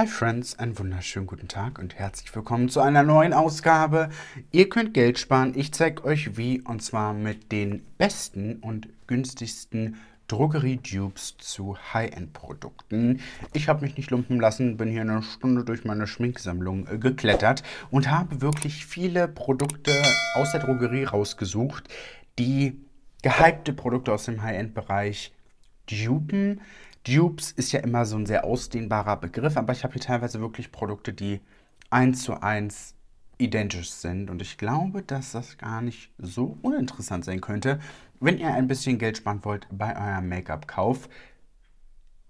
Hi Friends, einen wunderschönen guten Tag und herzlich willkommen zu einer neuen Ausgabe. Ihr könnt Geld sparen, ich zeige euch wie und zwar mit den besten und günstigsten Drogerie-Dupes zu High-End-Produkten. Ich habe mich nicht lumpen lassen, bin hier eine Stunde durch meine Schminksammlung äh, geklettert und habe wirklich viele Produkte aus der Drogerie rausgesucht, die gehypte Produkte aus dem High-End-Bereich dupen, Dupes ist ja immer so ein sehr ausdehnbarer Begriff, aber ich habe hier teilweise wirklich Produkte, die eins zu eins identisch sind. Und ich glaube, dass das gar nicht so uninteressant sein könnte, wenn ihr ein bisschen Geld sparen wollt bei eurem Make-up-Kauf.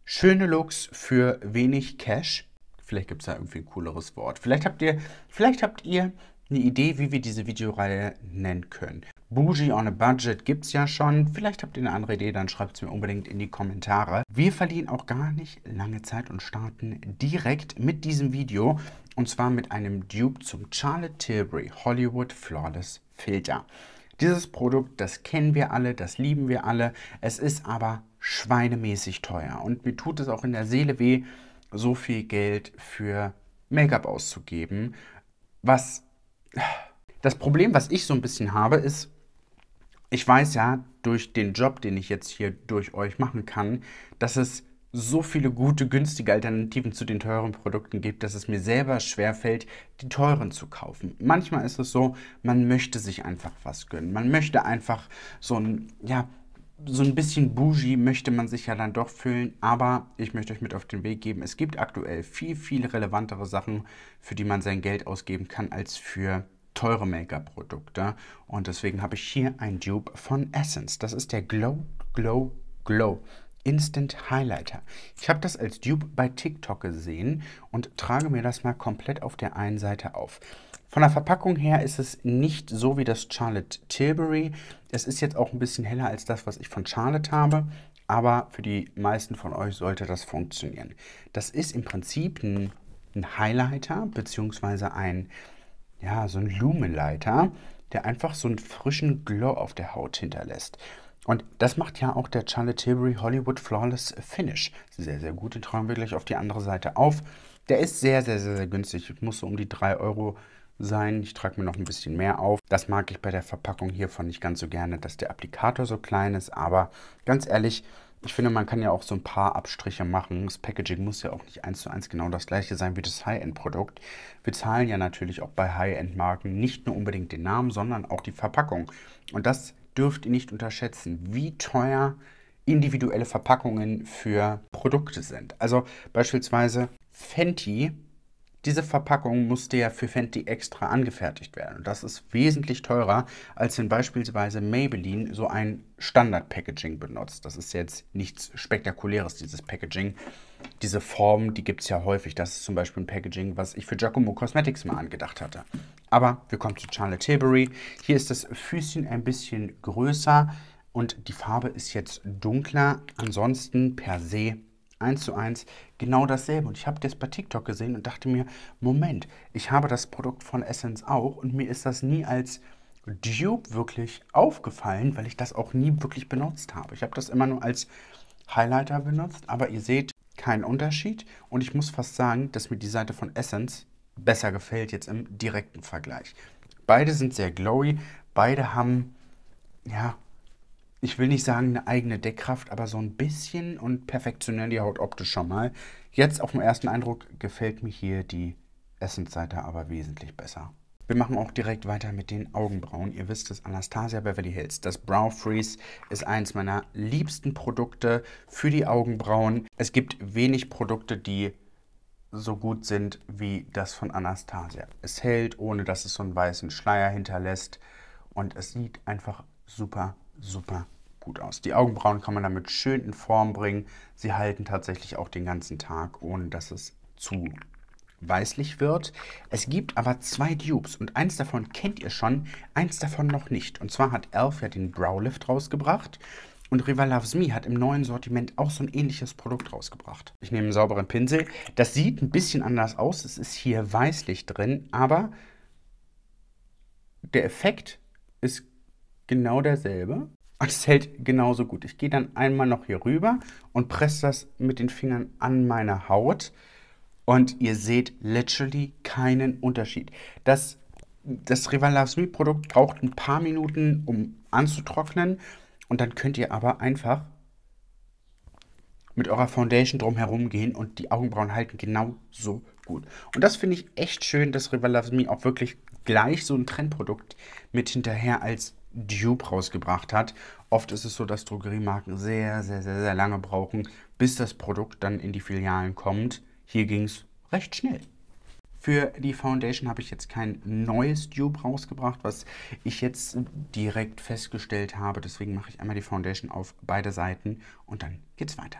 Schöne Looks für wenig Cash. Vielleicht gibt es da irgendwie ein cooleres Wort. Vielleicht habt ihr, vielleicht habt ihr eine Idee, wie wir diese Videoreihe nennen können. Bougie on a Budget gibt es ja schon. Vielleicht habt ihr eine andere Idee, dann schreibt es mir unbedingt in die Kommentare. Wir verlieren auch gar nicht lange Zeit und starten direkt mit diesem Video. Und zwar mit einem Dupe zum Charlotte Tilbury Hollywood Flawless Filter. Dieses Produkt, das kennen wir alle, das lieben wir alle. Es ist aber schweinemäßig teuer. Und mir tut es auch in der Seele weh, so viel Geld für Make-up auszugeben. Was... Das Problem, was ich so ein bisschen habe, ist, ich weiß ja durch den Job, den ich jetzt hier durch euch machen kann, dass es so viele gute, günstige Alternativen zu den teuren Produkten gibt, dass es mir selber schwerfällt, die teuren zu kaufen. Manchmal ist es so, man möchte sich einfach was gönnen. Man möchte einfach so ein, ja, so ein bisschen bougie möchte man sich ja dann doch fühlen, aber ich möchte euch mit auf den Weg geben, es gibt aktuell viel, viel relevantere Sachen, für die man sein Geld ausgeben kann, als für teure Make-up-Produkte. Und deswegen habe ich hier ein Dupe von Essence. Das ist der Glow, Glow, Glow. Instant Highlighter. Ich habe das als Dupe bei TikTok gesehen und trage mir das mal komplett auf der einen Seite auf. Von der Verpackung her ist es nicht so wie das Charlotte Tilbury. Es ist jetzt auch ein bisschen heller als das, was ich von Charlotte habe. Aber für die meisten von euch sollte das funktionieren. Das ist im Prinzip ein, ein Highlighter bzw. ein ja, so ein Lumenleiter, der einfach so einen frischen Glow auf der Haut hinterlässt. Und das macht ja auch der Charlotte Tilbury Hollywood Flawless Finish. Sehr, sehr gut. Den tragen wir gleich auf die andere Seite auf. Der ist sehr, sehr, sehr, sehr günstig. muss so um die 3 Euro sein. Ich trage mir noch ein bisschen mehr auf. Das mag ich bei der Verpackung hiervon nicht ganz so gerne, dass der Applikator so klein ist. Aber ganz ehrlich, ich finde, man kann ja auch so ein paar Abstriche machen. Das Packaging muss ja auch nicht eins zu eins genau das gleiche sein wie das High-End-Produkt. Wir zahlen ja natürlich auch bei High-End-Marken nicht nur unbedingt den Namen, sondern auch die Verpackung. Und das dürft ihr nicht unterschätzen, wie teuer individuelle Verpackungen für Produkte sind. Also beispielsweise Fenty diese Verpackung musste ja für Fenty extra angefertigt werden. Und Das ist wesentlich teurer, als wenn beispielsweise Maybelline so ein Standard-Packaging benutzt. Das ist jetzt nichts Spektakuläres, dieses Packaging. Diese Form, die gibt es ja häufig. Das ist zum Beispiel ein Packaging, was ich für Giacomo Cosmetics mal angedacht hatte. Aber wir kommen zu Charlotte Tilbury. Hier ist das Füßchen ein bisschen größer und die Farbe ist jetzt dunkler. Ansonsten per se eins zu eins genau dasselbe. Und ich habe das bei TikTok gesehen und dachte mir, Moment, ich habe das Produkt von Essence auch und mir ist das nie als Dupe wirklich aufgefallen, weil ich das auch nie wirklich benutzt habe. Ich habe das immer nur als Highlighter benutzt, aber ihr seht keinen Unterschied und ich muss fast sagen, dass mir die Seite von Essence besser gefällt jetzt im direkten Vergleich. Beide sind sehr glowy, beide haben ja ich will nicht sagen eine eigene Deckkraft, aber so ein bisschen und perfektionieren die Haut optisch schon mal. Jetzt auf den ersten Eindruck gefällt mir hier die Essence-Seite aber wesentlich besser. Wir machen auch direkt weiter mit den Augenbrauen. Ihr wisst es, Anastasia Beverly Hills. Das Brow Freeze ist eins meiner liebsten Produkte für die Augenbrauen. Es gibt wenig Produkte, die so gut sind wie das von Anastasia. Es hält, ohne dass es so einen weißen Schleier hinterlässt. Und es sieht einfach super, super gut aus. Die Augenbrauen kann man damit schön in Form bringen. Sie halten tatsächlich auch den ganzen Tag, ohne dass es zu weißlich wird. Es gibt aber zwei Dupes und eins davon kennt ihr schon, eins davon noch nicht. Und zwar hat Elf ja den Browlift rausgebracht und Riva Loves Me hat im neuen Sortiment auch so ein ähnliches Produkt rausgebracht. Ich nehme einen sauberen Pinsel. Das sieht ein bisschen anders aus. Es ist hier weißlich drin, aber der Effekt ist genau derselbe. Und es hält genauso gut. Ich gehe dann einmal noch hier rüber und presse das mit den Fingern an meine Haut. Und ihr seht literally keinen Unterschied. Das, das Rival Loves Me Produkt braucht ein paar Minuten, um anzutrocknen. Und dann könnt ihr aber einfach mit eurer Foundation drumherum gehen und die Augenbrauen halten genauso gut. Und das finde ich echt schön, dass Rival Loves Me auch wirklich gleich so ein Trendprodukt mit hinterher als Dupe rausgebracht hat. Oft ist es so, dass Drogeriemarken sehr, sehr, sehr, sehr lange brauchen, bis das Produkt dann in die Filialen kommt. Hier ging es recht schnell. Für die Foundation habe ich jetzt kein neues Dupe rausgebracht, was ich jetzt direkt festgestellt habe. Deswegen mache ich einmal die Foundation auf beide Seiten und dann geht's weiter.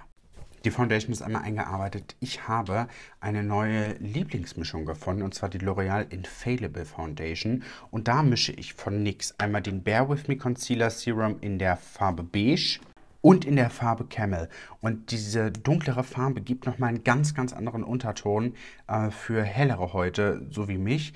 Die Foundation ist einmal eingearbeitet. Ich habe eine neue Lieblingsmischung gefunden und zwar die L'Oreal Infallible Foundation. Und da mische ich von NYX einmal den Bare With Me Concealer Serum in der Farbe Beige und in der Farbe Camel. Und diese dunklere Farbe gibt nochmal einen ganz, ganz anderen Unterton äh, für hellere Häute, so wie mich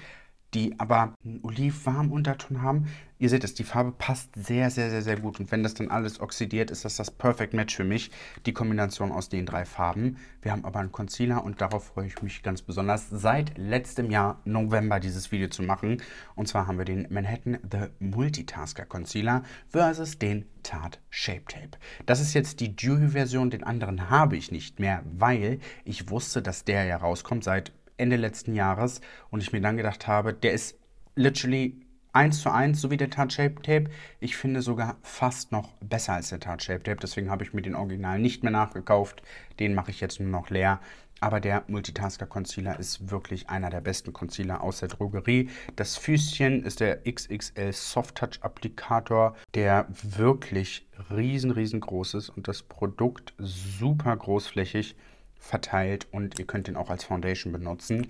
die aber einen olivwarmen Unterton haben. Ihr seht es, die Farbe passt sehr, sehr, sehr, sehr gut. Und wenn das dann alles oxidiert, ist das das Perfect Match für mich, die Kombination aus den drei Farben. Wir haben aber einen Concealer und darauf freue ich mich ganz besonders, seit letztem Jahr November dieses Video zu machen. Und zwar haben wir den Manhattan The Multitasker Concealer versus den Tarte Shape Tape. Das ist jetzt die Dewy-Version, den anderen habe ich nicht mehr, weil ich wusste, dass der ja rauskommt seit Ende letzten Jahres und ich mir dann gedacht habe, der ist literally eins zu eins, so wie der Touch Shape Tape. Ich finde sogar fast noch besser als der Touch Shape Tape, deswegen habe ich mir den Original nicht mehr nachgekauft. Den mache ich jetzt nur noch leer. Aber der Multitasker Concealer ist wirklich einer der besten Concealer aus der Drogerie. Das Füßchen ist der XXL Soft Touch Applikator, der wirklich riesen, riesengroß ist und das Produkt super großflächig verteilt und ihr könnt den auch als Foundation benutzen.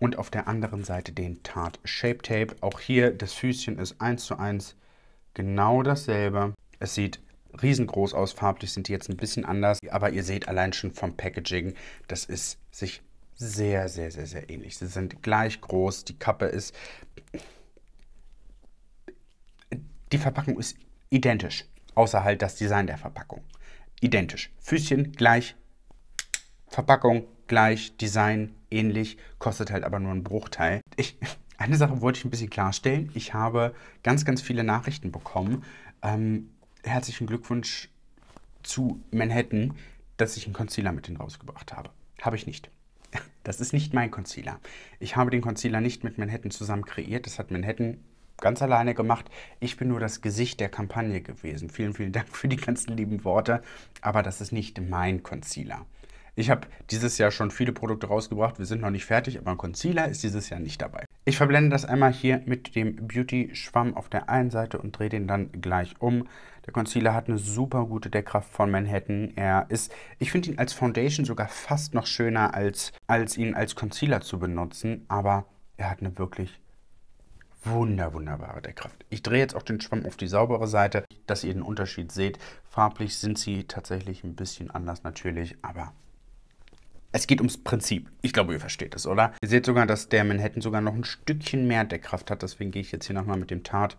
Und auf der anderen Seite den Tarte Shape Tape. Auch hier das Füßchen ist 1 zu 1 genau dasselbe. Es sieht riesengroß aus, farblich sind die jetzt ein bisschen anders, aber ihr seht allein schon vom Packaging, das ist sich sehr, sehr, sehr, sehr ähnlich. Sie sind gleich groß, die Kappe ist... Die Verpackung ist identisch, außer halt das Design der Verpackung. Identisch. Füßchen gleich, Verpackung gleich, Design ähnlich, kostet halt aber nur einen Bruchteil. Ich, eine Sache wollte ich ein bisschen klarstellen. Ich habe ganz, ganz viele Nachrichten bekommen. Ähm, herzlichen Glückwunsch zu Manhattan, dass ich einen Concealer mit denen rausgebracht habe. Habe ich nicht. Das ist nicht mein Concealer. Ich habe den Concealer nicht mit Manhattan zusammen kreiert. Das hat Manhattan ganz alleine gemacht. Ich bin nur das Gesicht der Kampagne gewesen. Vielen, vielen Dank für die ganzen lieben Worte. Aber das ist nicht mein Concealer. Ich habe dieses Jahr schon viele Produkte rausgebracht, wir sind noch nicht fertig, aber ein Concealer ist dieses Jahr nicht dabei. Ich verblende das einmal hier mit dem Beauty-Schwamm auf der einen Seite und drehe den dann gleich um. Der Concealer hat eine super gute Deckkraft von Manhattan. Er ist, ich finde ihn als Foundation sogar fast noch schöner, als, als ihn als Concealer zu benutzen, aber er hat eine wirklich wunder, wunderbare Deckkraft. Ich drehe jetzt auch den Schwamm auf die saubere Seite, dass ihr den Unterschied seht. Farblich sind sie tatsächlich ein bisschen anders natürlich, aber es geht ums Prinzip. Ich glaube, ihr versteht es, oder? Ihr seht sogar, dass der Manhattan sogar noch ein Stückchen mehr Deckkraft hat. Deswegen gehe ich jetzt hier nochmal mit dem Tart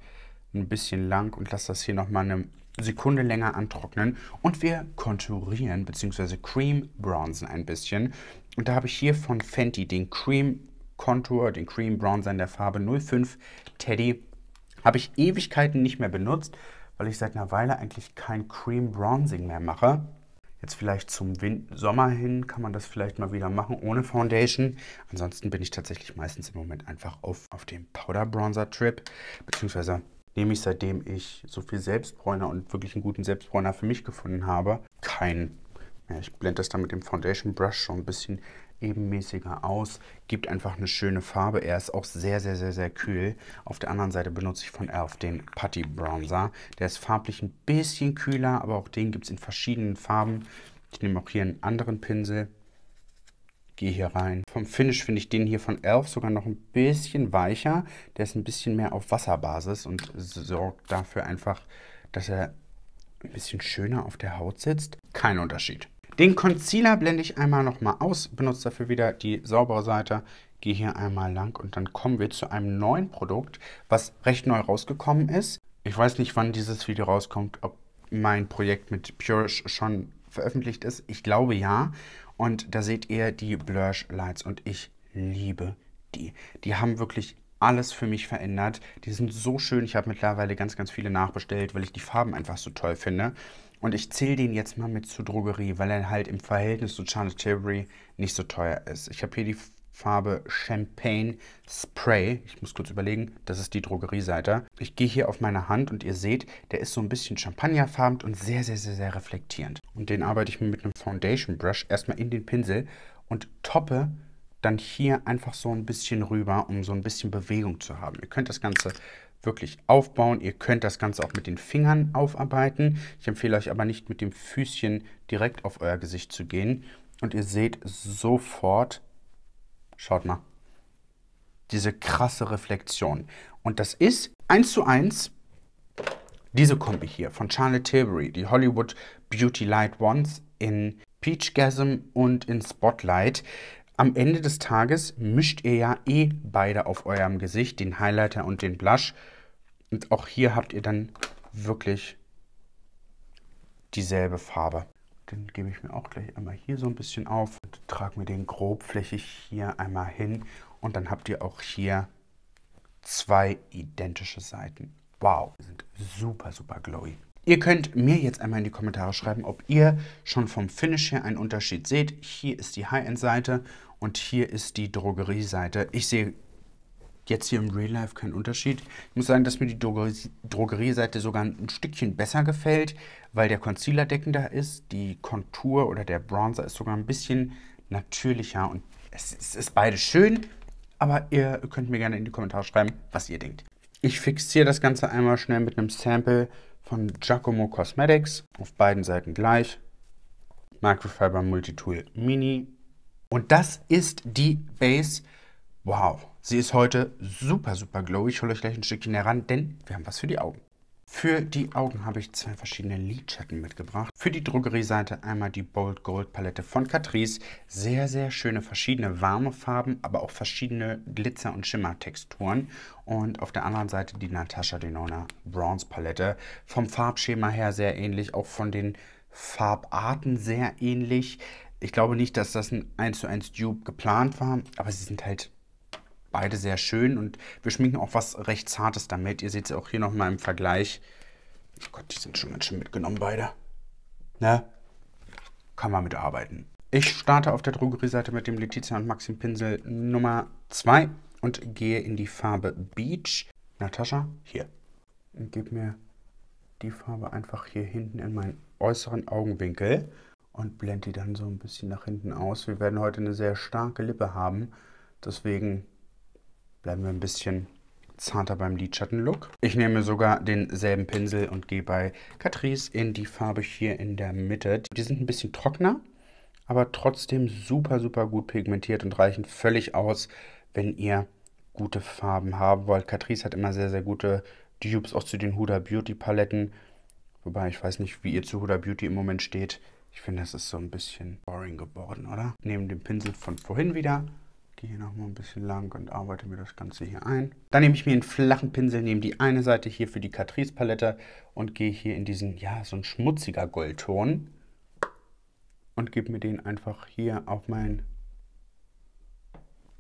ein bisschen lang und lasse das hier nochmal eine Sekunde länger antrocknen. Und wir konturieren bzw. Cream Bronzen ein bisschen. Und da habe ich hier von Fenty den Cream Contour, den Cream Bronzer in der Farbe 05 Teddy. Habe ich Ewigkeiten nicht mehr benutzt, weil ich seit einer Weile eigentlich kein Cream Bronzing mehr mache. Jetzt vielleicht zum Win Sommer hin kann man das vielleicht mal wieder machen ohne Foundation. Ansonsten bin ich tatsächlich meistens im Moment einfach auf, auf dem Powder Bronzer Trip. Beziehungsweise nehme ich seitdem ich so viel Selbstbräuner und wirklich einen guten Selbstbräuner für mich gefunden habe, kein. Ja, ich blende das dann mit dem Foundation Brush schon ein bisschen ebenmäßiger aus, gibt einfach eine schöne Farbe. Er ist auch sehr, sehr, sehr, sehr kühl. Auf der anderen Seite benutze ich von Elf den Putty Bronzer. Der ist farblich ein bisschen kühler, aber auch den gibt es in verschiedenen Farben. Ich nehme auch hier einen anderen Pinsel, gehe hier rein. Vom Finish finde ich den hier von Elf sogar noch ein bisschen weicher. Der ist ein bisschen mehr auf Wasserbasis und sorgt dafür einfach, dass er ein bisschen schöner auf der Haut sitzt. Kein Unterschied. Den Concealer blende ich einmal nochmal aus, benutze dafür wieder die saubere Seite, gehe hier einmal lang und dann kommen wir zu einem neuen Produkt, was recht neu rausgekommen ist. Ich weiß nicht, wann dieses Video rauskommt, ob mein Projekt mit Purish schon veröffentlicht ist. Ich glaube ja. Und da seht ihr die Blush Lights und ich liebe die. Die haben wirklich alles für mich verändert. Die sind so schön. Ich habe mittlerweile ganz, ganz viele nachbestellt, weil ich die Farben einfach so toll finde. Und ich zähle den jetzt mal mit zur Drogerie, weil er halt im Verhältnis zu Charlotte Tilbury nicht so teuer ist. Ich habe hier die Farbe Champagne Spray. Ich muss kurz überlegen, das ist die Drogerieseite. Ich gehe hier auf meine Hand und ihr seht, der ist so ein bisschen champagnerfarben und sehr, sehr, sehr, sehr reflektierend. Und den arbeite ich mir mit einem Foundation Brush erstmal in den Pinsel und toppe dann hier einfach so ein bisschen rüber, um so ein bisschen Bewegung zu haben. Ihr könnt das Ganze wirklich aufbauen. Ihr könnt das Ganze auch mit den Fingern aufarbeiten. Ich empfehle euch aber nicht mit dem Füßchen direkt auf euer Gesicht zu gehen. Und ihr seht sofort, schaut mal, diese krasse Reflexion. Und das ist eins zu eins diese Kombi hier von Charlotte Tilbury, die Hollywood Beauty Light Ones in Peachgasm und in Spotlight. Am Ende des Tages mischt ihr ja eh beide auf eurem Gesicht, den Highlighter und den Blush. Und auch hier habt ihr dann wirklich dieselbe Farbe. Dann gebe ich mir auch gleich einmal hier so ein bisschen auf und trage mir den grobflächig hier einmal hin. Und dann habt ihr auch hier zwei identische Seiten. Wow, die sind super, super glowy. Ihr könnt mir jetzt einmal in die Kommentare schreiben, ob ihr schon vom Finish her einen Unterschied seht. Hier ist die High-End-Seite und hier ist die Drogerie-Seite. Ich sehe jetzt hier im Real Life kein Unterschied. Ich muss sagen, dass mir die Drogerie Drogerieseite sogar ein Stückchen besser gefällt, weil der Concealer deckender ist, die Kontur oder der Bronzer ist sogar ein bisschen natürlicher und es, es ist beides schön, aber ihr könnt mir gerne in die Kommentare schreiben, was ihr denkt. Ich fixiere das Ganze einmal schnell mit einem Sample von Giacomo Cosmetics, auf beiden Seiten gleich. Microfiber Multitool Mini. Und das ist die Base. Wow, Sie ist heute super, super glowy. Ich hole euch gleich ein Stückchen heran, denn wir haben was für die Augen. Für die Augen habe ich zwei verschiedene Lidschatten mitgebracht. Für die Drogerieseite einmal die Bold Gold Palette von Catrice. Sehr, sehr schöne, verschiedene warme Farben, aber auch verschiedene Glitzer- und Schimmertexturen. Und auf der anderen Seite die Natasha Denona Bronze Palette. Vom Farbschema her sehr ähnlich, auch von den Farbarten sehr ähnlich. Ich glaube nicht, dass das ein 1 zu 1 Dupe geplant war, aber sie sind halt beide sehr schön und wir schminken auch was recht Zartes damit. Ihr seht es auch hier nochmal im Vergleich. Oh Gott, die sind schon ganz schön mitgenommen, beide. Ne? Kann man mitarbeiten. Ich starte auf der Drogerieseite mit dem Letizia und Maxim Pinsel Nummer 2 und gehe in die Farbe Beach. Natascha, hier. Und gebe mir die Farbe einfach hier hinten in meinen äußeren Augenwinkel und blende die dann so ein bisschen nach hinten aus. Wir werden heute eine sehr starke Lippe haben, deswegen Bleiben wir ein bisschen zarter beim Lidschattenlook. Ich nehme sogar denselben Pinsel und gehe bei Catrice in die Farbe hier in der Mitte. Die sind ein bisschen trockener, aber trotzdem super, super gut pigmentiert und reichen völlig aus, wenn ihr gute Farben haben wollt. Catrice hat immer sehr, sehr gute Dupes, auch zu den Huda Beauty Paletten. Wobei, ich weiß nicht, wie ihr zu Huda Beauty im Moment steht. Ich finde, das ist so ein bisschen boring geworden, oder? Nehmen den Pinsel von vorhin wieder Gehe hier nochmal ein bisschen lang und arbeite mir das Ganze hier ein. Dann nehme ich mir einen flachen Pinsel, nehme die eine Seite hier für die Catrice Palette und gehe hier in diesen, ja, so ein schmutziger Goldton und gebe mir den einfach hier auf mein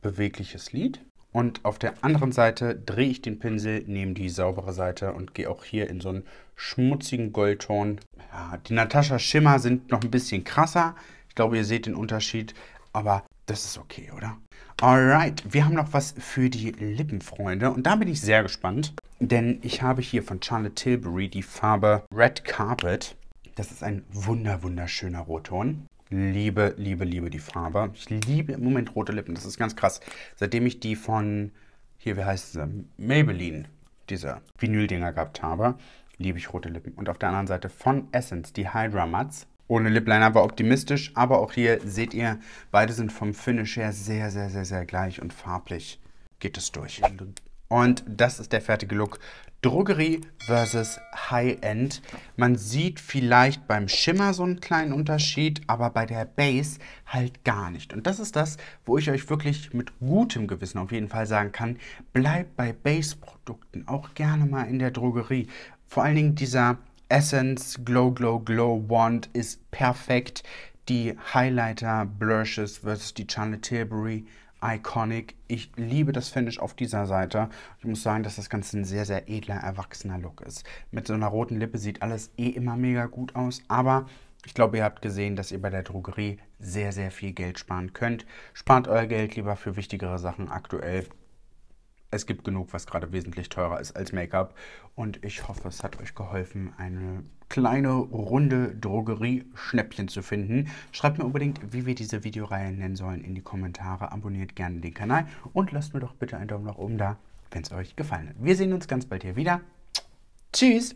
bewegliches Lied. Und auf der anderen Seite drehe ich den Pinsel, nehme die saubere Seite und gehe auch hier in so einen schmutzigen Goldton. Ja, die Natascha Schimmer sind noch ein bisschen krasser. Ich glaube, ihr seht den Unterschied, aber das ist okay, oder? Alright, wir haben noch was für die Lippenfreunde und da bin ich sehr gespannt, denn ich habe hier von Charlotte Tilbury die Farbe Red Carpet. Das ist ein wunder wunderschöner Rotton. Liebe, liebe, liebe die Farbe. Ich liebe im Moment rote Lippen, das ist ganz krass. Seitdem ich die von, hier, wie heißt sie? Maybelline, diese Vinyl-Dinger gehabt habe, liebe ich rote Lippen. Und auf der anderen Seite von Essence, die Hydra Mats. Ohne Lipliner war optimistisch, aber auch hier seht ihr, beide sind vom Finish her sehr, sehr, sehr, sehr gleich und farblich geht es durch. Und das ist der fertige Look. Drogerie versus High-End. Man sieht vielleicht beim Schimmer so einen kleinen Unterschied, aber bei der Base halt gar nicht. Und das ist das, wo ich euch wirklich mit gutem Gewissen auf jeden Fall sagen kann, bleibt bei Base-Produkten auch gerne mal in der Drogerie. Vor allen Dingen dieser Essence Glow Glow Glow Wand ist perfekt. Die Highlighter Blushes versus die Charlotte Tilbury Iconic. Ich liebe das Finish auf dieser Seite. Ich muss sagen, dass das Ganze ein sehr, sehr edler, erwachsener Look ist. Mit so einer roten Lippe sieht alles eh immer mega gut aus, aber ich glaube, ihr habt gesehen, dass ihr bei der Drogerie sehr, sehr viel Geld sparen könnt. Spart euer Geld lieber für wichtigere Sachen aktuell es gibt genug, was gerade wesentlich teurer ist als Make-up. Und ich hoffe, es hat euch geholfen, eine kleine runde Drogerie-Schnäppchen zu finden. Schreibt mir unbedingt, wie wir diese Videoreihe nennen sollen, in die Kommentare. Abonniert gerne den Kanal und lasst mir doch bitte einen Daumen nach oben da, wenn es euch gefallen hat. Wir sehen uns ganz bald hier wieder. Tschüss!